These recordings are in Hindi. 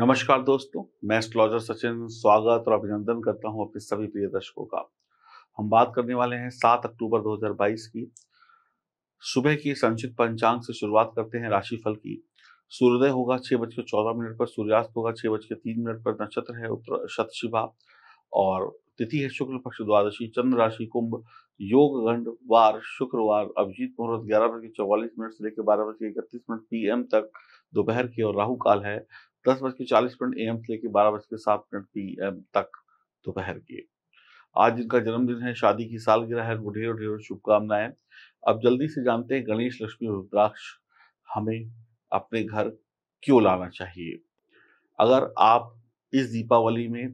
नमस्कार दोस्तों मैं एस्ट्रोलॉजर सचिन स्वागत और अभिनंदन करता हूं अपने सभी प्रिय दर्शकों का हम बात करने वाले हैं 7 अक्टूबर 2022 की सुबह की संचित पंचांग से शुरुआत करते हैं राशिफल की सूर्योदय होगा छह बज के चौदह मिनट पर सूर्यास्त होगा छह बज के तीन मिनट पर नक्षत्र है उत्तर शतशिभा और तिथि है शुक्ल पक्ष द्वादशी चंद्र राशि कुंभ योग गंड वार शुक्रवार अभिजीत मुहूर्त ग्यारह बज के चौवालीस मिनट से लेकर बारह बज के इकतीस मिनट पीएम तक दोपहर की और राहु काल है दस बज के चालीस मिनट ए एम से लेकर बारह बज के सात मिनट पी एम तक दोपहर के आज इनका जन्मदिन है शादी की सालगिरह है ढेरों ढेरों शुभकामनाएं अब जल्दी से जानते हैं गणेश लक्ष्मी रुद्राक्ष हमें अपने घर क्यों लाना चाहिए अगर आप इस दीपावली में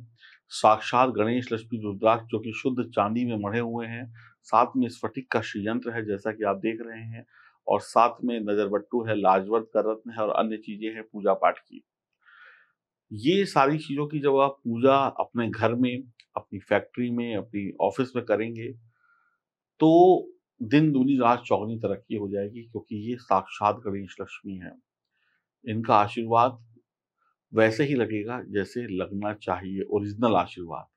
साक्षात गणेश लक्ष्मी रुद्राक्ष जो कि शुद्ध चांदी में मढ़े हुए हैं साथ में स्फटिक का श्रीयंत्र है जैसा कि आप देख रहे हैं और साथ में नजरबट्टू है लाजवंत का रत्न है और अन्य चीजें हैं पूजा पाठ की ये सारी चीज़ों की जब आप पूजा अपने घर में अपनी फैक्ट्री में अपनी ऑफिस में करेंगे तो दिन दूनी रात चौगनी तरक्की हो जाएगी क्योंकि ये साक्षात गणेश लक्ष्मी है इनका आशीर्वाद वैसे ही लगेगा जैसे लगना चाहिए ओरिजिनल आशीर्वाद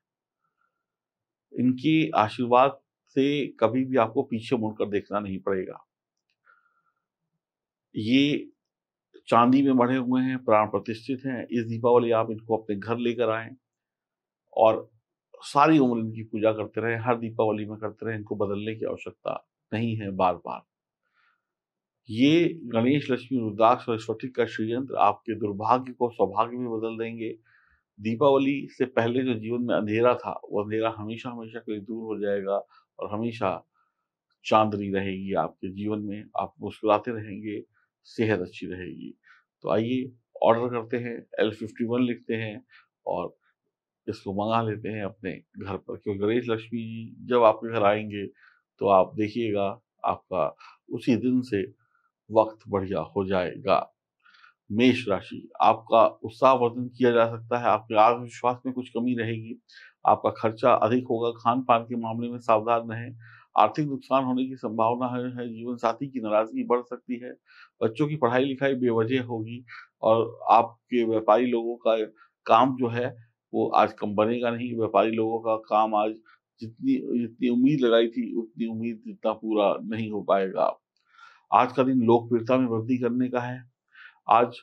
इनके आशीर्वाद से कभी भी आपको पीछे मुड़कर देखना नहीं पड़ेगा ये चांदी में बढ़े हुए हैं प्राण प्रतिष्ठित हैं इस दीपावली आप इनको अपने घर लेकर आए और सारी उम्र इनकी पूजा करते रहे हर दीपावली में करते रहे इनको बदलने की आवश्यकता नहीं है बार बार ये गणेश लक्ष्मी रुद्राक्ष सरस्वती का षडयंत्र आपके दुर्भाग्य को सौभाग्य में बदल देंगे दीपावली से पहले जो जीवन में अंधेरा था वो अंधेरा हमेशा हमेशा के लिए दूर हो जाएगा और हमेशा चांदनी रहेगी आपके जीवन में आप मुस्कुराते रहेंगे सेहत अच्छी रहेगी तो आइए ऑर्डर करते हैं एल फिफ्टी वन लिखते हैं और इसको मंगा लेते हैं अपने घर पर क्योंकि गणेश लक्ष्मी जी जब आपके घर आएंगे तो आप देखिएगा आपका उसी दिन से वक्त बढ़िया हो जाएगा मेष राशि आपका उत्साह वर्धन किया जा सकता है आपके आत्मविश्वास में कुछ कमी रहेगी आपका खर्चा अधिक होगा खान पान के मामले में सावधान रहें आर्थिक नुकसान होने की संभावना है जीवन साथी की नाराजगी बढ़ सकती है बच्चों की पढ़ाई लिखाई बेवजह होगी और आपके व्यापारी लोगों का काम जो है वो आज कम बनेगा नहीं व्यापारी लोगों का काम आज जितनी जितनी उम्मीद लगाई थी उतनी उम्मीद जितना पूरा नहीं हो पाएगा आज का दिन लोकप्रियता में वृद्धि करने का है आज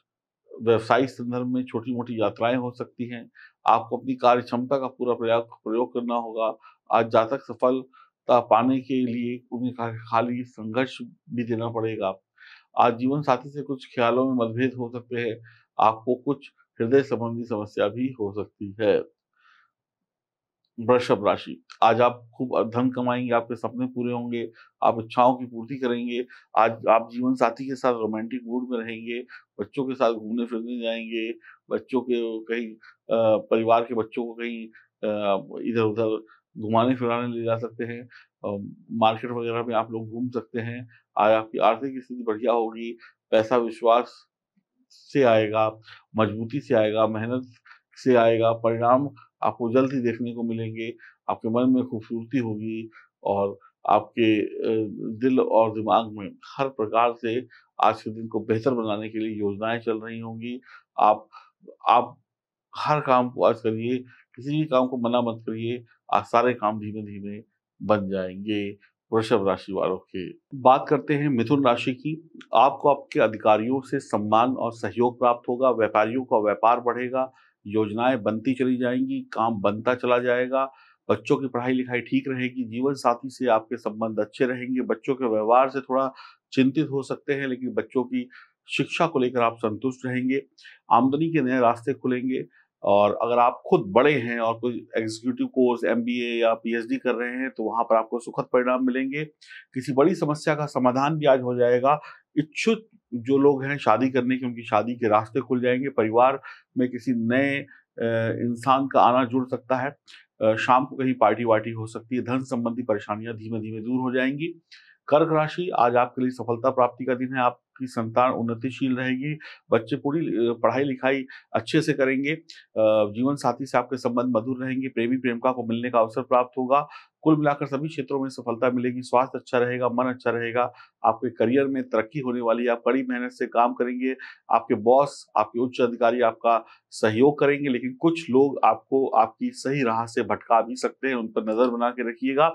व्यवसायिक संदर्भ में छोटी मोटी यात्राएं हो सकती हैं आपको अपनी कार्य क्षमता का पूरा प्रयोग प्रयोग करना होगा आज जातक सफल पाने के लिए उन्हें खाली संघर्ष भी देना पड़ेगा आज जीवन साथी से कुछ ख्यालों में मतभेद हो सकते हैं आपको कुछ हृदय संबंधी समस्या भी हो सकती है वृषभ राशि आज आप खूब धन कमाएंगे आपके सपने पूरे होंगे आप इच्छाओं की पूर्ति करेंगे आज आप जीवन साथी के साथ रोमांटिक मूड में रहेंगे बच्चों के साथ घूमने फिरने जाएंगे बच्चों के कहीं परिवार के बच्चों को कहीं इधर उधर घुमाने फिराने ले जा सकते हैं मार्केट वगैरह में आप लोग घूम सकते हैं आज आपकी आर्थिक स्थिति बढ़िया होगी पैसा विश्वास से आएगा मजबूती से आएगा मेहनत से आएगा परिणाम आपको जल्द ही देखने को मिलेंगे आपके मन में खूबसूरती होगी और आपके दिल और दिमाग में हर प्रकार से आज के दिन को बेहतर बनाने के लिए योजनाएं चल रही होंगी आप आप हर काम को आज करिए किसी भी काम को मना मत करिए सारे काम धीमे धीमे बन जाएंगे वृषभ राशि वालों के बात करते हैं मिथुन राशि की आपको आपके अधिकारियों से सम्मान और सहयोग प्राप्त होगा व्यापारियों का व्यापार बढ़ेगा योजनाएं बनती चली जाएंगी काम बनता चला जाएगा बच्चों की पढ़ाई लिखाई ठीक रहेगी जीवन साथी से आपके संबंध अच्छे रहेंगे बच्चों के व्यवहार से थोड़ा चिंतित हो सकते हैं लेकिन बच्चों की शिक्षा को लेकर आप संतुष्ट रहेंगे आमदनी के नए रास्ते खुलेंगे और अगर आप खुद बड़े हैं और कोई एग्जीक्यूटिव कोर्स एम या पी कर रहे हैं तो वहां पर आपको सुखद परिणाम मिलेंगे किसी बड़ी समस्या का समाधान भी आज हो जाएगा इच्छुक जो लोग हैं शादी करने के उनकी शादी के रास्ते खुल जाएंगे परिवार में किसी नए इंसान का आना जुड़ सकता है शाम को कहीं पार्टी वार्टी हो सकती है धन संबंधी परेशानियां धीमे धीमे दूर हो जाएंगी कर्क राशि आज आपके लिए सफलता प्राप्ति का दिन है आप आपकी संतान उन्नतिशील रहेगी बच्चे पूरी पढ़ाई लिखाई अच्छे से करेंगे जीवन साथी से आपके संबंध मधुर रहेंगे प्रेमी प्रेमिका को मिलने का अवसर प्राप्त होगा कुल मिलाकर सभी क्षेत्रों में सफलता मिलेगी स्वास्थ्य अच्छा रहेगा मन अच्छा रहेगा आपके करियर में तरक्की होने वाली है आप कड़ी मेहनत से काम करेंगे आपके बॉस आपके उच्च अधिकारी आपका सहयोग करेंगे लेकिन कुछ लोग आपको आपकी सही राह से भटका भी सकते हैं उन पर नजर बना के रखिएगा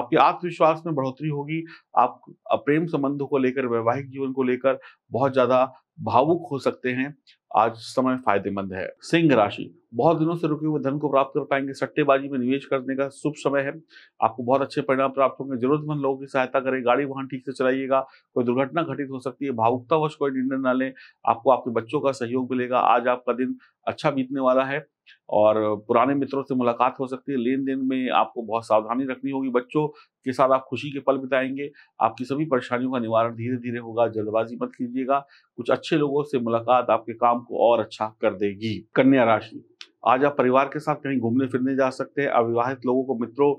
आपके आत्मविश्वास में बढ़ोतरी होगी आप प्रेम संबंधों को लेकर वैवाहिक जीवन को लेकर बहुत ज्यादा भावुक हो सकते हैं आज समय फायदेमंद है सिंह राशि बहुत दिनों से रुके हुए धन को प्राप्त कर पाएंगे सट्टेबाजी में निवेश करने का शुभ समय है आपको बहुत अच्छे परिणाम प्राप्त होंगे जरूरतमंद लोगों की सहायता करें गाड़ी वाहन ठीक से चलाइएगा कोई दुर्घटना घटित हो सकती है भावुकतावश कोई निर्णय ना लें आपको आपके बच्चों का सहयोग मिलेगा आज आपका दिन अच्छा बीतने वाला है और पुराने मित्रों से मुलाकात हो सकती है लेन देन में आपको बहुत सावधानी रखनी होगी बच्चों के साथ आप खुशी के पल बिताएंगे आपकी सभी परेशानियों का निवारण धीरे धीरे होगा जल्दबाजी मत कीजिएगा कुछ अच्छे लोगों से मुलाकात आपके काम को और अच्छा कर देगी कन्या राशि आज आप परिवार के साथ कहीं घूमने फिरने जा सकते हैं अविवाहित लोगों को मित्रों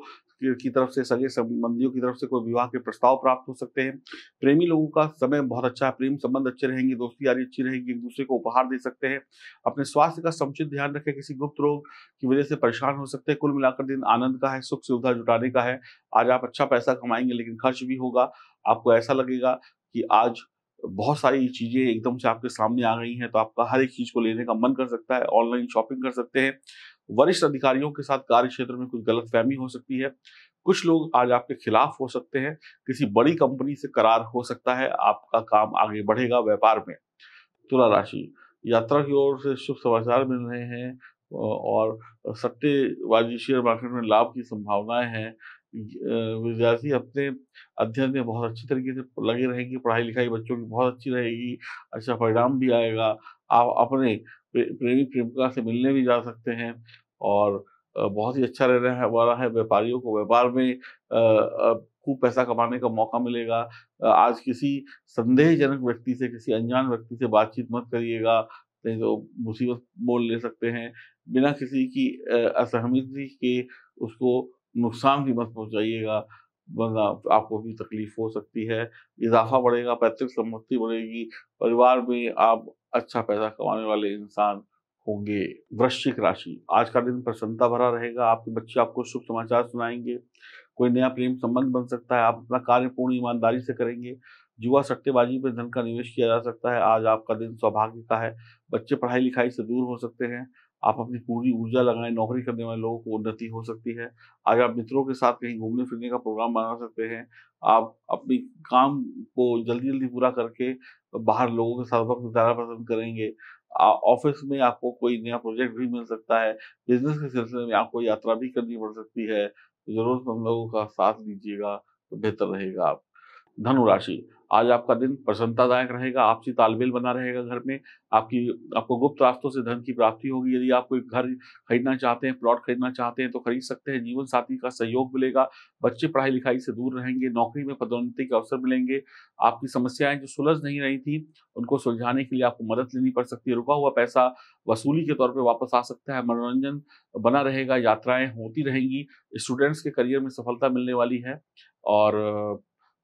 की तरफ से सगे संबंधियों की तरफ से कोई विवाह के प्रस्ताव प्राप्त हो सकते हैं प्रेमी लोगों का समय बहुत अच्छा है प्रेम संबंध अच्छे रहेंगे दोस्ती यारी अच्छी रहेगी एक दूसरे को उपहार दे सकते हैं अपने स्वास्थ्य का समुचित ध्यान रखें किसी गुप्त रोग की वजह से परेशान हो सकते हैं कुल मिलाकर दिन आनंद का है सुख सुविधा जुटाने का है आज आप अच्छा पैसा कमाएंगे लेकिन खर्च भी होगा आपको ऐसा लगेगा कि आज बहुत सारी चीज़ें एकदम से आपके सामने आ गई हैं तो आपका हर एक चीज़ को लेने का मन कर सकता है ऑनलाइन शॉपिंग कर सकते हैं वरिष्ठ अधिकारियों के साथ कार्य क्षेत्र में कुछ गलत फहमी हो सकती है कुछ लोग आज आपके खिलाफ हो सकते हैं किसी बड़ी कंपनी से करार हो सकता है आपका काम आगे बढ़ेगा व्यापार में तुला राशि यात्रा की ओर से शुभ समाचार मिल रहे हैं और सट्टेबाजी शेयर मार्केट में लाभ की संभावनाएं हैं विद्यार्थी अपने अध्ययन में बहुत अच्छी तरीके से लगे रहेंगे पढ़ाई लिखाई बच्चों की बहुत अच्छी रहेगी अच्छा परिणाम भी आएगा आप अपने प्रेमी प्रेमिका से मिलने भी जा सकते हैं और बहुत ही अच्छा रहने वाला है व्यापारियों को व्यापार में खूब पैसा कमाने का मौका मिलेगा आज किसी संदेहजनक व्यक्ति से किसी अनजान व्यक्ति से बातचीत मत करिएगा नहीं तो मुसीबत बोल ले सकते हैं बिना किसी की असहमति के उसको नुकसान भी मत पहुंचाइएगा वरना आपको भी तकलीफ हो सकती है इजाफा बढ़ेगा पैतृक संपत्ति बढ़ेगी परिवार में आप अच्छा पैसा कमाने वाले इंसान होंगे वृश्चिक राशि आज का दिन प्रसन्नता भरा रहेगा आपके बच्चे आपको शुभ समाचार सुनाएंगे कोई नया प्रेम संबंध बन सकता है आप अपना कार्य पूर्ण ईमानदारी से करेंगे युवा सट्टेबाजी पर धन का निवेश किया जा सकता है आज आपका दिन सौभाग्य का है बच्चे पढ़ाई लिखाई से दूर हो सकते हैं आप अपनी पूरी ऊर्जा लगाएं नौकरी करने वाले लोगों को उन्नति हो सकती है आज आप मित्रों के साथ कहीं घूमने फिरने का प्रोग्राम बना सकते हैं आप अपनी काम को जल्दी जल्दी पूरा करके बाहर लोगों के साथ वक्त बिताना पसंद करेंगे ऑफिस में आपको कोई नया प्रोजेक्ट भी मिल सकता है बिजनेस के सिलसिले में आपको यात्रा भी करनी पड़ सकती है तो जरूर हम लोगों का साथ दीजिएगा तो बेहतर रहेगा आप धनुराशि आज आपका दिन प्रसन्नतादायक रहेगा आपसी तालमेल बना रहेगा घर में आपकी आपको गुप्त रास्तों से धन की प्राप्ति होगी यदि आप कोई घर खरीदना चाहते हैं प्लॉट खरीदना चाहते हैं तो खरीद सकते हैं जीवन साथी का सहयोग मिलेगा बच्चे पढ़ाई लिखाई से दूर रहेंगे नौकरी में पदोन्नति के अवसर मिलेंगे आपकी समस्याएं जो सुलझ नहीं रही थी उनको सुलझाने के लिए आपको मदद लेनी पड़ सकती है रुका हुआ पैसा वसूली के तौर पर वापस आ सकता है मनोरंजन बना रहेगा यात्राएं होती रहेंगी स्टूडेंट्स के करियर में सफलता मिलने वाली है और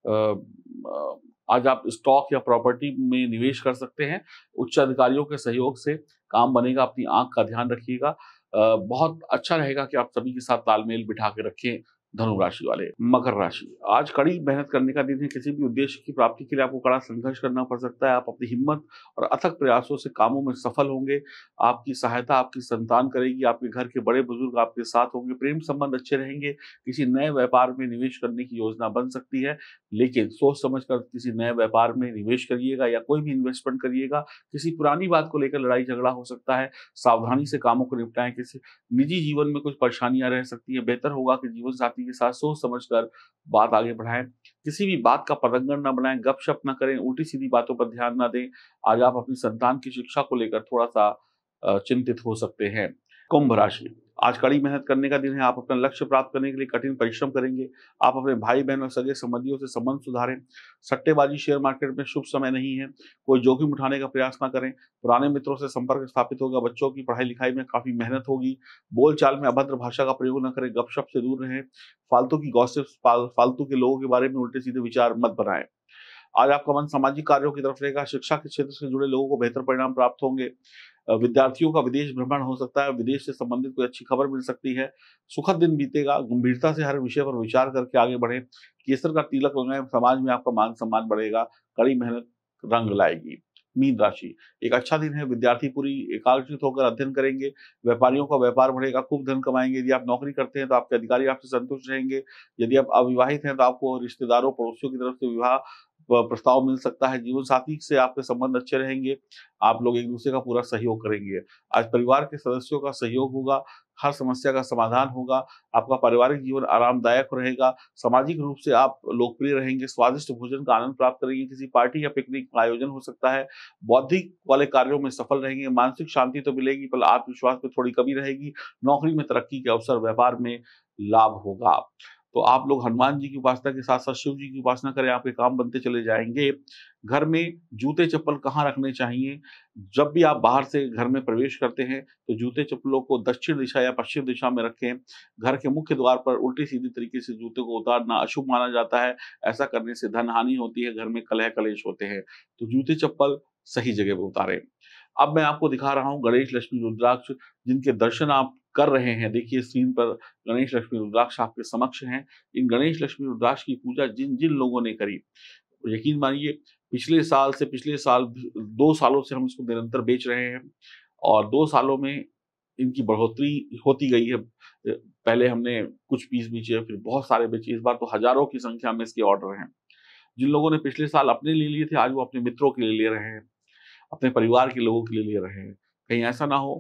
आज आप स्टॉक या प्रॉपर्टी में निवेश कर सकते हैं उच्च अधिकारियों के सहयोग से काम बनेगा अपनी आंख का ध्यान रखिएगा बहुत अच्छा रहेगा कि आप सभी के साथ तालमेल बिठा के रखें धनु राशि वाले मकर राशि आज कड़ी मेहनत करने का दिन है किसी भी उद्देश्य की प्राप्ति के लिए आपको कड़ा संघर्ष करना पड़ सकता है आप अपनी हिम्मत और अथक प्रयासों से कामों में सफल होंगे आपकी सहायता आपकी संतान करेगी आपके घर के बड़े बुजुर्ग आपके साथ होंगे प्रेम संबंध अच्छे रहेंगे किसी नए व्यापार में निवेश करने की योजना बन सकती है लेकिन सोच समझ कर किसी नए व्यापार में निवेश करिएगा या कोई भी इन्वेस्टमेंट करिएगा किसी पुरानी बात को लेकर लड़ाई झगड़ा हो सकता है सावधानी से कामों को निपटाएं किसी निजी जीवन में कुछ परेशानियां रह सकती है बेहतर होगा कि जीवन साथी साथी के साथ सोच समझ कर बात आगे बढ़ाएं किसी भी बात का पतंगन ना बनाएं गपशप ना करें उल्टी सीधी बातों पर ध्यान ना दें आज आप अपनी संतान की शिक्षा को लेकर थोड़ा सा चिंतित हो सकते हैं कुंभ राशि आज कड़ी मेहनत करने का दिन है आप अपना लक्ष्य प्राप्त करने के लिए कठिन परिश्रम करेंगे आप अपने भाई बहन और सगे संबंधियों से संबंध सुधारें सट्टेबाजी शेयर मार्केट में शुभ समय नहीं है कोई जोखिम उठाने का प्रयास ना करें पुराने मित्रों से संपर्क स्थापित होगा बच्चों की पढ़ाई लिखाई में काफी मेहनत होगी बोलचाल में अभद्र भाषा का प्रयोग न करें गपशप से दूर रहें फालतू की गौसे फालतू के लोगों के बारे में उल्टे सीधे विचार मत बनाए आज आपका मन सामाजिक कार्यों की तरफ रहेगा शिक्षा के क्षेत्र से जुड़े लोगों को बेहतर परिणाम प्राप्त होंगे विद्यार्थियों का विदेश भ्रमण हो सकता है विदेश से संबंधित कोई अच्छी खबर मिल सकती है सुखद दिन बीतेगा गंभीरता से हर विषय पर विचार करके आगे बढ़े केसर का तिलक लगाए समाज में आपका मान सम्मान बढ़ेगा कड़ी मेहनत रंग लाएगी मीन राशि एक अच्छा दिन है विद्यार्थी पूरी एकाग्रचित होकर अध्ययन करेंगे व्यापारियों का व्यापार बढ़ेगा खूब धन कमाएंगे यदि आप नौकरी करते हैं तो आपके अधिकारी आपसे संतुष्ट रहेंगे यदि आप अविवाहित हैं तो आपको रिश्तेदारों पड़ोसियों की तरफ से विवाह प्रस्ताव मिल सकता है जीवन साथी से आपके संबंध अच्छे रहेंगे आप लोग एक दूसरे का पूरा सहयोग करेंगे आज परिवार के सदस्यों का सहयोग होगा हर समस्या का समाधान होगा आपका पारिवारिक जीवन आरामदायक रहेगा सामाजिक रूप से आप लोकप्रिय रहेंगे स्वादिष्ट भोजन का आनंद प्राप्त करेंगे किसी पार्टी या पिकनिक का आयोजन हो सकता है बौद्धिक वाले कार्यों में सफल रहेंगे मानसिक शांति तो मिलेगी पर आत्मविश्वास में थोड़ी कमी रहेगी नौकरी में तरक्की के अवसर व्यापार में लाभ होगा तो आप लोग हनुमान जी की उपासना के साथ साथ शिव जी की उपासना करें आपके काम बनते चले जाएंगे घर में जूते चप्पल कहाँ रखने चाहिए जब भी आप बाहर से घर में प्रवेश करते हैं तो जूते चप्पलों को दक्षिण दिशा या पश्चिम दिशा में रखें घर के मुख्य द्वार पर उल्टी सीधी तरीके से जूते को उतारना अशुभ माना जाता है ऐसा करने से धन हानि होती है घर में कलह कलेश होते हैं तो जूते चप्पल सही जगह पर उतारें अब मैं आपको दिखा रहा हूँ गणेश लक्ष्मी रुद्राक्ष जिनके दर्शन आप कर रहे हैं देखिए स्क्रीन पर गणेश लक्ष्मी रुद्राक्ष आपके समक्ष हैं इन गणेश लक्ष्मी रुद्राक्ष की पूजा जिन जिन लोगों ने करी यकीन मानिए पिछले साल से पिछले साल दो सालों से हम इसको निरंतर बेच रहे हैं और दो सालों में इनकी बढ़ोतरी होती गई है पहले हमने कुछ पीस बेचे फिर बहुत सारे बेचे इस बार तो हजारों की संख्या में इसके ऑर्डर हैं जिन लोगों ने पिछले साल अपने लिए लिए थे आज वो अपने मित्रों के लिए ले रहे हैं अपने परिवार के लोगों के लिए ले रहे हैं कहीं ऐसा ना हो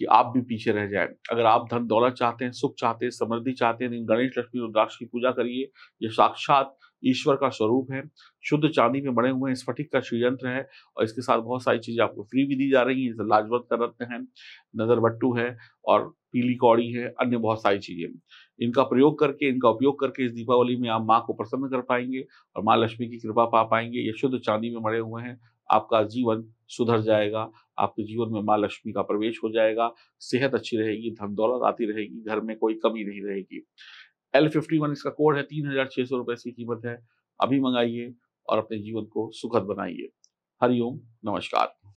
कि आप भी पीछे रह जाए अगर आप धन दौलत चाहते हैं सुख चाहते हैं समृद्धि चाहते हैं तो गणेश लक्ष्मी रुद्राक्ष की पूजा करिए ये साक्षात ईश्वर का स्वरूप है शुद्ध चांदी में बने हुए हैं स्फटिक का षडयंत्र है और इसके साथ बहुत सारी चीजें आपको फ्री भी दी जा रही हैं जैसे लाजवत का रत्न है नजरबट्टू है और पीली कौड़ी है अन्य बहुत सारी चीजें इनका प्रयोग करके इनका उपयोग करके इस दीपावली में आप माँ को प्रसन्न कर पाएंगे और माँ लक्ष्मी की कृपा पा पाएंगे ये शुद्ध चांदी में मरे हुए हैं आपका जीवन सुधर जाएगा आपके जीवन में माँ लक्ष्मी का प्रवेश हो जाएगा सेहत अच्छी रहेगी धन दौलत आती रहेगी घर में कोई कमी नहीं रहेगी एल फिफ्टी वन इसका कोड है तीन हजार छह सौ रुपए की कीमत है अभी मंगाइए और अपने जीवन को सुखद बनाइए हरिओम नमस्कार